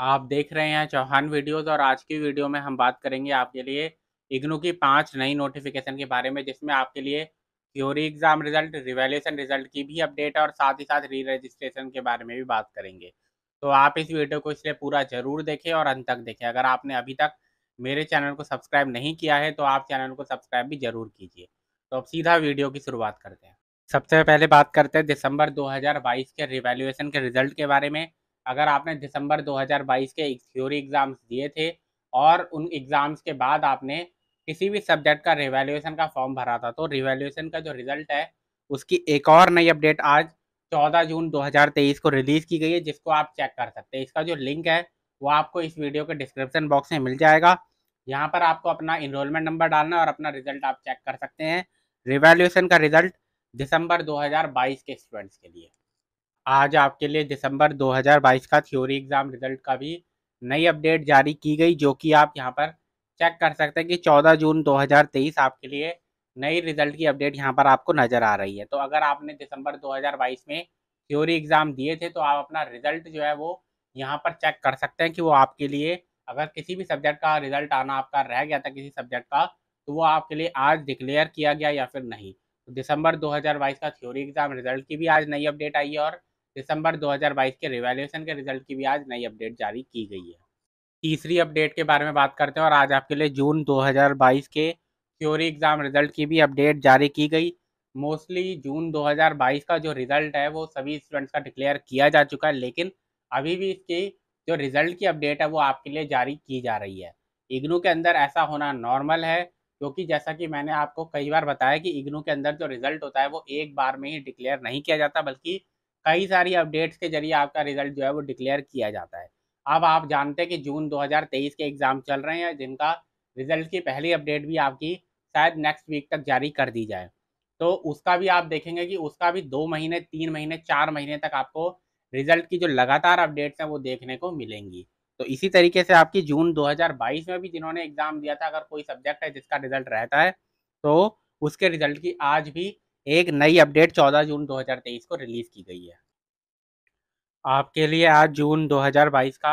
आप देख रहे हैं चौहान वीडियोस और आज की वीडियो में हम बात करेंगे आपके लिए इग्नू की पांच नई नोटिफिकेशन के बारे में जिसमें आपके लिए theory exam result revaluation result की भी अपडेट और साथ ही साथ री रजिस्ट्रेशन के बारे में भी बात करेंगे तो आप इस वीडियो को इसलिए पूरा जरूर देखें और अंत तक देखें अगर आपने अभी तक मेरे चैनल को सब्सक्राइब नहीं किया है तो आप चैनल को सब्सक्राइब भी जरूर कीजिए तो अब सीधा वीडियो की शुरुआत करते हैं सबसे पहले बात करते हैं दिसंबर 2022 के रिवेल्युएशन के रिजल्ट के बारे में अगर आपने दिसंबर 2022 के थ्योरी एग्ज़ाम्स दिए थे और उन एग्ज़ाम्स के बाद आपने किसी भी सब्जेक्ट का रिवेल्यूशन का फॉर्म भरा था तो रिवेल्यूशन का जो रिजल्ट है उसकी एक और नई अपडेट आज 14 जून 2023 को रिलीज़ की गई है जिसको आप चेक कर सकते हैं इसका जो लिंक है वो आपको इस वीडियो के डिस्क्रिप्शन बॉक्स में मिल जाएगा यहाँ पर आपको अपना इनरोलमेंट नंबर डालना है और अपना रिजल्ट आप चेक कर सकते हैं रिवेल्यूशन का रिजल्ट दिसंबर 2022 के स्टूडेंट्स के लिए आज आपके लिए दिसंबर 2022 का थ्योरी एग्ज़ाम रिजल्ट का भी नई अपडेट जारी की गई जो कि आप यहाँ पर चेक कर सकते हैं कि 14 जून 2023 आपके लिए नई रिजल्ट की अपडेट यहाँ पर आपको नज़र आ रही है तो अगर आपने दिसंबर 2022 में थ्योरी एग्ज़ाम दिए थे तो आप अपना रिजल्ट जो है वो यहाँ पर चेक कर सकते हैं कि वो आपके लिए अगर किसी भी सब्जेक्ट का रिजल्ट आना आपका रह गया था किसी सब्जेक्ट का तो वो आपके लिए आज डिक्लेयर किया गया या फिर नहीं तो दिसंबर 2022 का थ्योरी एग्ज़ाम रिजल्ट की भी आज नई अपडेट आई है और दिसंबर 2022 के रिवेल्यूशन के रिजल्ट की भी आज नई अपडेट जारी की गई है तीसरी अपडेट के बारे में बात करते हैं और आज आपके लिए जून 2022 के थ्योरी एग्ज़ाम रिजल्ट की भी अपडेट जारी की गई मोस्टली जून 2022 का जो रिजल्ट है वो सभी स्टूडेंट्स का डिक्लेयर किया जा चुका है लेकिन अभी भी इसकी जो रिजल्ट की अपडेट है वो आपके लिए जारी की जा रही है इग्नू के अंदर ऐसा होना नॉर्मल है क्योंकि जैसा कि मैंने आपको कई बार बताया कि इग्नू के अंदर जो रिजल्ट होता है वो एक बार में ही डिक्लेयर नहीं किया जाता बल्कि कई सारी अपडेट्स के जरिए आपका रिजल्ट जो है वो डिक्लेयर किया जाता है अब आप जानते हैं कि जून 2023 के एग्ज़ाम चल रहे हैं जिनका रिजल्ट की पहली अपडेट भी आपकी शायद नेक्स्ट वीक तक जारी कर दी जाए तो उसका भी आप देखेंगे कि उसका भी दो महीने तीन महीने चार महीने तक आपको रिजल्ट की जो लगातार अपडेट्स हैं वो देखने को मिलेंगी तो इसी तरीके से आपकी जून 2022 में भी जिन्होंने एग्ज़ाम दिया था अगर कोई सब्जेक्ट है जिसका रिजल्ट रहता है तो उसके रिजल्ट की आज भी एक नई अपडेट 14 जून 2023 को रिलीज़ की गई है आपके लिए आज जून 2022 का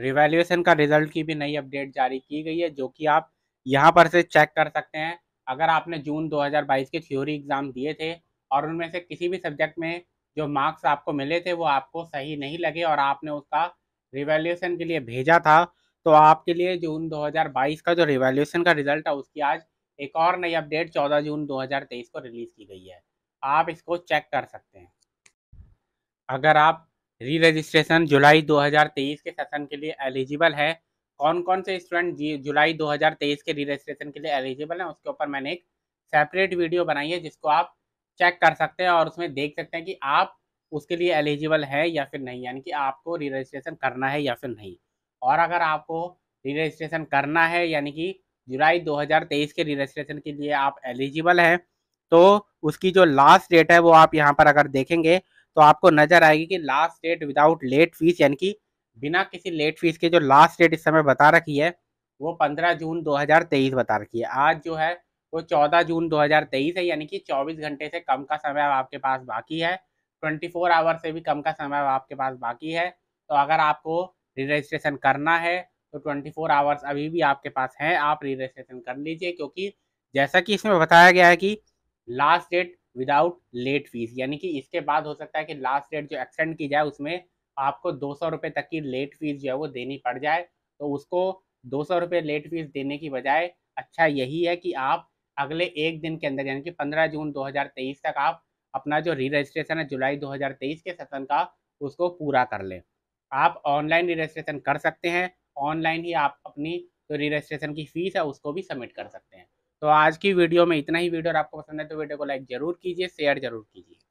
रिवेल्यूशन का रिजल्ट की भी नई अपडेट जारी की गई है जो कि आप यहाँ पर से चेक कर सकते हैं अगर आपने जून 2022 के थ्योरी एग्ज़ाम दिए थे और उनमें से किसी भी सब्जेक्ट में जो मार्क्स आपको मिले थे वो आपको सही नहीं लगे और आपने उसका रिवेल्यूशन के लिए भेजा था तो आपके लिए जून 2022 का जो रिवेल्यूशन का रिजल्ट है उसकी आज एक और नई अपडेट 14 जून 2023 को रिलीज़ की गई है आप इसको चेक कर सकते हैं अगर आप री रजिस्ट्रेशन जुलाई 2023 के सेशन के लिए एलिजिबल है कौन कौन से स्टूडेंट जुलाई 2023 के री रजिस्ट्रेशन के लिए एलिजिबल हैं उसके ऊपर मैंने एक सेपरेट वीडियो बनाई है जिसको आप चेक कर सकते हैं और उसमें देख सकते हैं कि आप उसके लिए एलिजिबल है या फिर नहीं यानी कि आपको री रजिस्ट्रेशन करना है या फिर नहीं और अगर आपको री रजिस्ट्रेशन करना है यानी कि जुलाई 2023 के री रजिस्ट्रेशन के लिए आप एलिजिबल हैं तो उसकी जो लास्ट डेट है वो आप यहाँ पर अगर देखेंगे तो आपको नजर आएगी कि last date without late fees यानी कि बिना किसी लेट फीस के जो लास्ट डेट इस समय बता रखी है वो पंद्रह जून 2023 बता रखी है आज जो है वो चौदह जून 2023 है यानी कि चौबीस घंटे से कम का समय आपके पास बाकी है ट्वेंटी फोर आवर से भी कम का समय आपके पास बाकी है तो अगर आपको री रजिस्ट्रेशन करना है तो ट्वेंटी फोर आवर्स अभी भी आपके पास हैं आप री रजिस्ट्रेशन कर लीजिए क्योंकि जैसा कि इसमें बताया गया है कि last date without late fees यानी कि इसके बाद हो सकता है कि लास्ट डेट जो एक्सटेंड की जाए उसमें आपको दो सौ रुपये तक की लेट फीस जो है वो देनी पड़ जाए तो उसको दो सौ रुपये लेट फीस देने की बजाय अच्छा यही है कि आप अगले एक दिन के अंदर यानी कि पंद्रह जून दो हज़ार तेईस तक आप अपना जो री रजिस्ट्रेशन है जुलाई दो हज़ार तेईस के सेशन का उसको पूरा कर लें आप ऑनलाइन री रजिस्ट्रेशन कर सकते हैं ऑनलाइन ही आप अपनी जो री रजिस्ट्रेशन की फ़ीस है उसको भी सबमिट कर सकते हैं तो आज की वीडियो में इतना ही वीडियो आपको पसंद है तो वीडियो को लाइक जरूर कीजिए शेयर जरूर कीजिए